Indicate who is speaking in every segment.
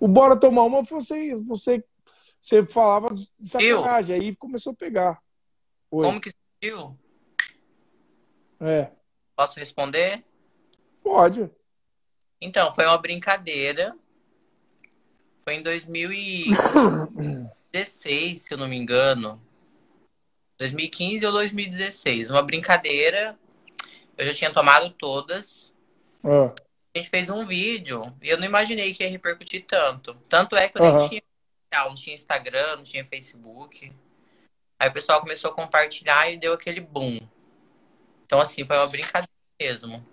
Speaker 1: o bora tomar uma, você, você, você falava de sacanagem, eu? aí começou a pegar. Oi. Como que viu? É.
Speaker 2: Posso responder? Pode. Então, foi uma brincadeira. Foi em 2016, se eu não me engano. 2015 ou 2016. Uma brincadeira. Eu já tinha tomado todas. Ah gente fez um vídeo e eu não imaginei que ia repercutir tanto. Tanto é que eu uhum. nem tinha, não tinha Instagram, não tinha Facebook. Aí o pessoal começou a compartilhar e deu aquele boom. Então, assim, foi uma brincadeira
Speaker 1: mesmo.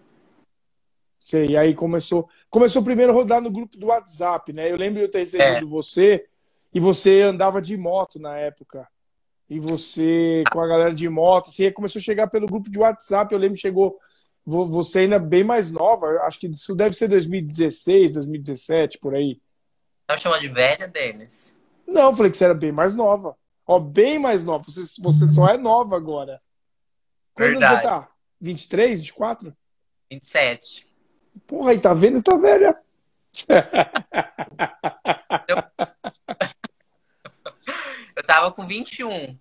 Speaker 1: Sei, aí começou. Começou primeiro a rodar no grupo do WhatsApp, né? Eu lembro de eu ter recebido é. você e você andava de moto na época. E você, com a galera de moto, assim, começou a chegar pelo grupo de WhatsApp. Eu lembro que chegou você ainda bem mais nova, acho que isso deve ser 2016, 2017, por aí.
Speaker 2: Tá chamando de velha, Denis?
Speaker 1: Não, falei que você era bem mais nova. Ó, bem mais nova. Você, você só é nova agora. Quando você tá? 23, 24? 27. Porra, aí tá vendo? Você tá velha.
Speaker 2: Eu... Eu tava com 21.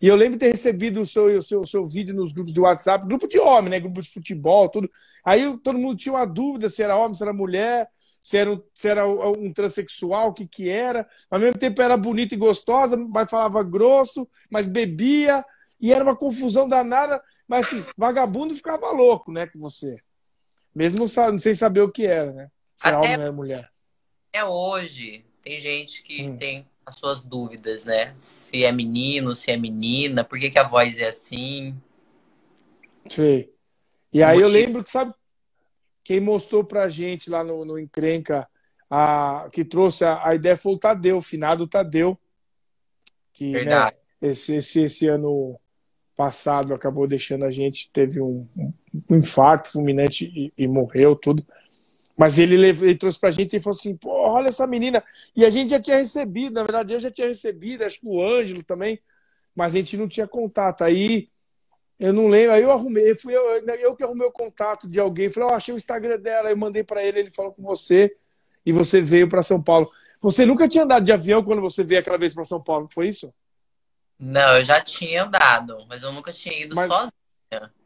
Speaker 1: E eu lembro de ter recebido o seu, o seu, o seu vídeo nos grupos de WhatsApp, grupo de homem, né? Grupo de futebol, tudo. Aí todo mundo tinha uma dúvida se era homem, se era mulher, se era um, se era um transexual, o que, que era. Ao mesmo tempo era bonita e gostosa, mas falava grosso, mas bebia. E era uma confusão danada. Mas assim, vagabundo ficava louco, né, com você. Mesmo sem saber o que era, né? Se era homem ou mulher. É
Speaker 2: hoje. Tem gente que hum. tem as suas dúvidas, né? Se é
Speaker 1: menino,
Speaker 2: se é menina, por que, que a voz é
Speaker 1: assim. Sei. E aí eu lembro que, sabe, quem mostrou pra gente lá no, no Encrenca, a, que trouxe a, a ideia foi o Tadeu, o finado Tadeu. Que, né, Verdade. Né, esse, esse, esse ano passado acabou deixando a gente, teve um, um infarto fulminante e, e morreu tudo. Mas ele, ele trouxe pra gente e falou assim: pô, olha essa menina. E a gente já tinha recebido, na verdade, eu já tinha recebido, acho que o Ângelo também, mas a gente não tinha contato. Aí eu não lembro, aí eu arrumei, fui eu, eu que arrumei o contato de alguém, falei, ó, oh, achei o Instagram dela, eu mandei para ele, ele falou com você, e você veio para São Paulo. Você nunca tinha andado de avião quando você veio aquela vez para São Paulo, foi isso?
Speaker 2: Não, eu já tinha andado, mas eu nunca tinha ido mas... sozinha.